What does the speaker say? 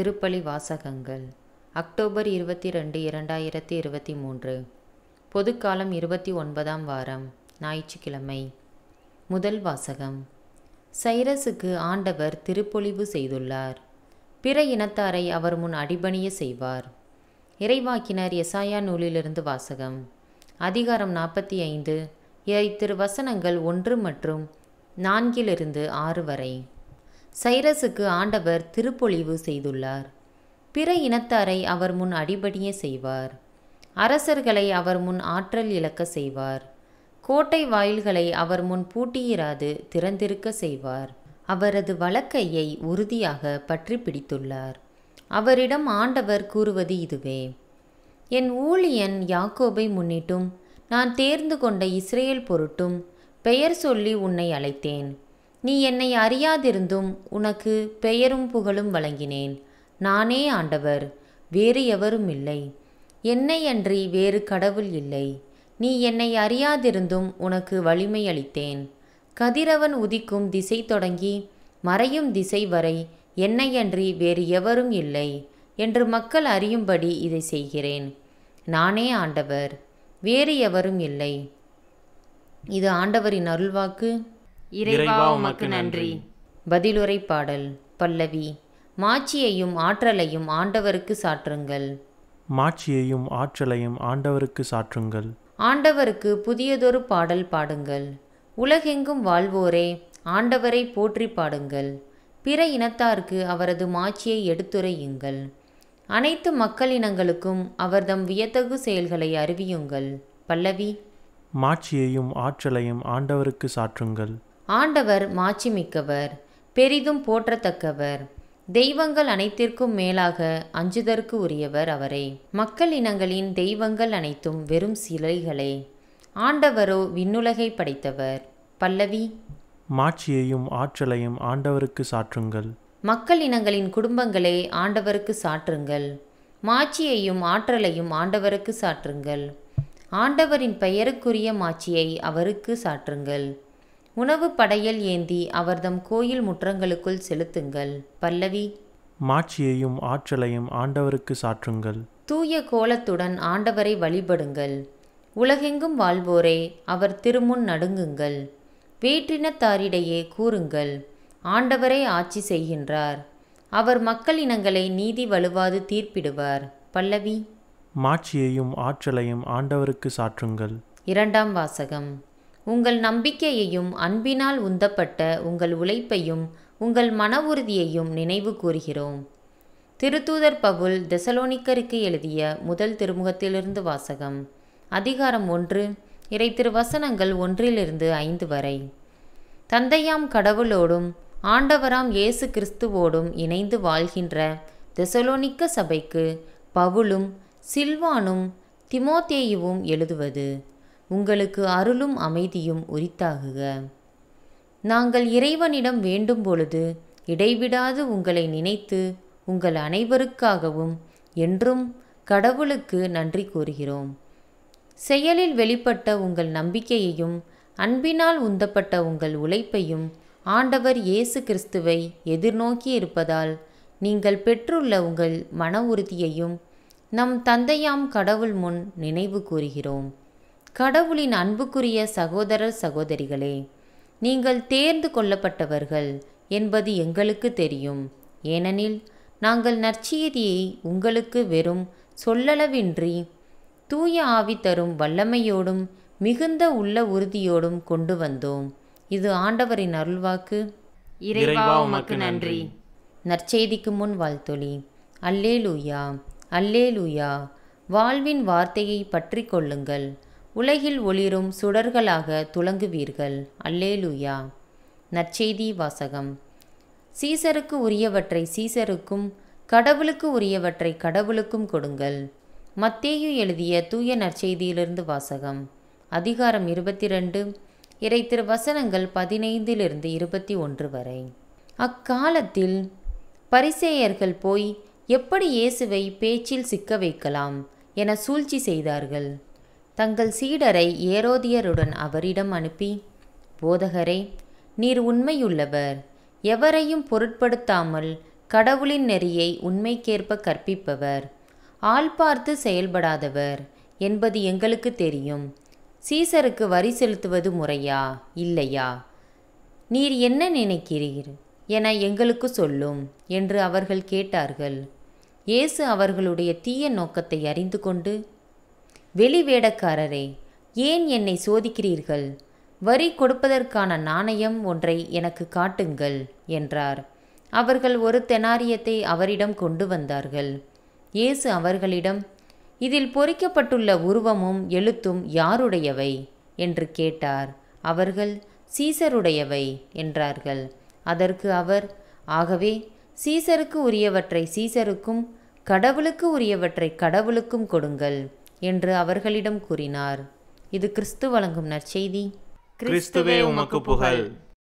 திருப்பலி வாசகங்கள் அக்டோபர் இருபத்தி ரெண்டு இரண்டாயிரத்தி இருபத்தி மூன்று பொதுக்காலம் இருபத்தி ஒன்பதாம் வாரம் ஞாயிற்றுக்கிழமை முதல் வாசகம் சைரஸுக்கு ஆண்டவர் திருப்பொழிவு செய்துள்ளார் பிற இனத்தாரை அவர் முன் அடிபணிய செய்வார் இறைவாக்கினர் எசாயா நூலிலிருந்து வாசகம் அதிகாரம் நாற்பத்தி ஐந்து இறை திருவசனங்கள் ஒன்று மற்றும் நான்கிலிருந்து ஆறு வரை சைரஸுக்கு ஆண்டவர் திருப்பொழிவு செய்துள்ளார் பிற இனத்தாரை அவர் முன் அடிபடிய செய்வார் அரசர்களை அவர் முன் ஆற்றல் இழக்க செய்வார் கோட்டை வாயில்களை அவர் முன் பூட்டியிராது திறந்திருக்க செய்வார் அவரது வழக்கையை உறுதியாக பற்றி பிடித்துள்ளார் அவரிடம் ஆண்டவர் கூறுவது இதுவே என் ஊழியன் யாக்கோபை முன்னிட்டும் நான் தேர்ந்து கொண்ட இஸ்ரேல் பொருட்டும் பெயர் சொல்லி உன்னை அழைத்தேன் நீ என்னை அறியாதிருந்தும் உனக்கு பெயரும் புகழும் வழங்கினேன் நானே ஆண்டவர் வேறு எவரும் இல்லை என்னை அன்றி வேறு கடவுள் இல்லை நீ என்னை அறியாதிருந்தும் உனக்கு வலிமை அளித்தேன் கதிரவன் உதிக்கும் திசை தொடங்கி மறையும் திசை வரை என்னை அன்றி வேறு எவரும் இல்லை என்று மக்கள் அறியும்படி இதை செய்கிறேன் நானே ஆண்டவர் வேறு எவரும் இல்லை இது ஆண்டவரின் அருள்வாக்கு இறைவா உமக்கு நன்றி பதிலுரை பாடல் பல்லவி மாட்சியையும் ஆற்றலையும் ஆண்டவருக்கு சாற்றுங்கள் மாட்சியையும் ஆற்றலையும் ஆண்டவருக்கு சாற்றுங்கள் ஆண்டவருக்கு புதியதொரு பாடல் பாடுங்கள் உலகெங்கும் வாழ்வோரே ஆண்டவரை போற்றி பாடுங்கள் பிற இனத்தார்க்கு அவரது மாட்சியை எடுத்துரையுங்கள் அனைத்து மக்களினங்களுக்கும் அவர்தம் வியத்தகு செயல்களை அறிவியுங்கள் பல்லவி மாட்சியையும் ஆற்றலையும் ஆண்டவருக்கு சாற்றுங்கள் ஆண்டவர் மாட்சிமிக்கவர் பெரிதும் போற்றத்தக்கவர் தெய்வங்கள் அனைத்திற்கும் மேலாக அஞ்சுதற்கு உரியவர் அவரே மக்கள் இனங்களின் தெய்வங்கள் அனைத்தும் வெறும் சிலைகளே ஆண்டவரோ விண்ணுலகை படைத்தவர் பல்லவி மாட்சியையும் ஆற்றலையும் ஆண்டவருக்கு சாற்றுங்கள் மக்கள் இனங்களின் குடும்பங்களே ஆண்டவருக்கு சாற்றுங்கள் மாட்சியையும் ஆற்றலையும் ஆண்டவருக்கு சாற்றுங்கள் ஆண்டவரின் பெயருக்குரிய மாட்சியை அவருக்கு சாற்றுங்கள் உணவு படையல் ஏந்தி அவர்தம் கோயில் முற்றங்களுக்குள் செலுத்துங்கள் பல்லவி மாட்சியையும் ஆற்றலையும் ஆண்டவருக்கு சாற்றுங்கள் தூய கோலத்துடன் ஆண்டவரை வழிபடுங்கள் உலகெங்கும் வாழ்வோரே அவர் திருமுன் நடுங்குங்கள் வேற்றினத்தாரிடையே கூறுங்கள் ஆண்டவரே ஆட்சி செய்கின்றார் அவர் மக்கள் இனங்களை நீதி வலுவாது தீர்ப்பிடுவார் பல்லவி மாட்சியையும் ஆற்றலையும் ஆண்டவருக்கு சாற்றுங்கள் இரண்டாம் வாசகம் உங்கள் நம்பிக்கையையும் அன்பினால் உந்தப்பட்ட உங்கள் உழைப்பையும் உங்கள் மன உறுதியையும் நினைவு கூறுகிறோம் திருத்தூதர் பவுல் தெசலோனிக்கருக்கு எழுதிய முதல் திருமுகத்திலிருந்து வாசகம் அதிகாரம் ஒன்று இறை திருவசனங்கள் ஒன்றிலிருந்து ஐந்து வரை தந்தையாம் கடவுளோடும் ஆண்டவராம் இயேசு கிறிஸ்துவோடும் இணைந்து வாழ்கின்ற தெசலோனிக்க சபைக்கு பவுலும் சில்வானும் திமோத்தேயுவும் எழுதுவது உங்களுக்கு அருளும் அமைதியும் உரித்தாகுக நாங்கள் இறைவனிடம் வேண்டும் பொழுது இடைவிடாது உங்களை நினைத்து உங்கள் அனைவருக்காகவும் என்றும் கடவுளுக்கு நன்றி கூறுகிறோம் செயலில் வெளிப்பட்ட உங்கள் நம்பிக்கையையும் அன்பினால் உந்தப்பட்ட உங்கள் உழைப்பையும் ஆண்டவர் இயேசு கிறிஸ்துவை எதிர்நோக்கி இருப்பதால் நீங்கள் பெற்றுள்ள உங்கள் மன உறுதியையும் நம் தந்தையாம் கடவுள் முன் நினைவு கூறுகிறோம் கடவுளின் அன்புக்குரிய சகோதரர் சகோதரிகளே நீங்கள் தேர்ந்து கொள்ளப்பட்டவர்கள் என்பது எங்களுக்கு தெரியும் ஏனெனில் நாங்கள் நற்செய்தியை உங்களுக்கு வெறும் சொல்லளவின்றி தூய ஆவி தரும் வல்லமையோடும் மிகுந்த உள்ள உறுதியோடும் கொண்டு வந்தோம் இது ஆண்டவரின் அருள்வாக்கு இறைவா நன்றி நற்செய்திக்கு முன் வாழ்த்தொழி அல்லே லூயா அல்லே லூயா வாழ்வின் வார்த்தையை பற்றி கொள்ளுங்கள் உலகில் ஒளிரும் சுடர்களாக துலங்குவீர்கள் அல்லேலூயா நற்செய்தி வாசகம் சீசருக்கு உரியவற்றை சீசருக்கும் கடவுளுக்கு உரியவற்றை கடவுளுக்கும் கொடுங்கள் மத்தேயு எழுதிய தூய நற்செய்தியிலிருந்து வாசகம் அதிகாரம் இருபத்தி ரெண்டு இறை திரு வசனங்கள் பதினைந்திலிருந்து இருபத்தி ஒன்று வரை அக்காலத்தில் பரிசேயர்கள் போய் எப்படி இயேசுவை பேச்சில் சிக்க வைக்கலாம் என சூழ்ச்சி செய்தார்கள் தங்கள் சீடரை ஏரோதியருடன் அவரிடம் அனுப்பி போதகரே நீர் உண்மையுள்ளவர் எவரையும் பொருட்படுத்தாமல் கடவுளின் நெறியை உண்மைக்கேற்ப கற்பிப்பவர் ஆள் பார்த்து செயல்படாதவர் என்பது எங்களுக்கு தெரியும் சீசருக்கு வரி செலுத்துவது முறையா இல்லையா நீர் என்ன நினைக்கிறீர் என எங்களுக்கு சொல்லும் என்று அவர்கள் கேட்டார்கள் இயேசு அவர்களுடைய தீய நோக்கத்தை அறிந்து கொண்டு வெளிவேடக்காரரே ஏன் என்னை சோதிக்கிறீர்கள் வரி கொடுப்பதற்கான நாணயம் ஒன்றை எனக்கு காட்டுங்கள் என்றார் அவர்கள் ஒரு தெனாரியத்தை அவரிடம் கொண்டு வந்தார்கள் இயேசு அவர்களிடம் இதில் பொறிக்கப்பட்டுள்ள உருவமும் எழுத்தும் யாருடையவை என்று கேட்டார் அவர்கள் சீசருடையவை என்றார்கள் அதற்கு அவர் ஆகவே சீசருக்கு உரியவற்றை சீசருக்கும் கடவுளுக்கு உரியவற்றை கடவுளுக்கும் கொடுங்கள் என்று அவர்களிடம் கூறினார் இது கிறிஸ்து வழங்கும் நற்செய்தி கிறிஸ்துவே உமக்கு புகழ்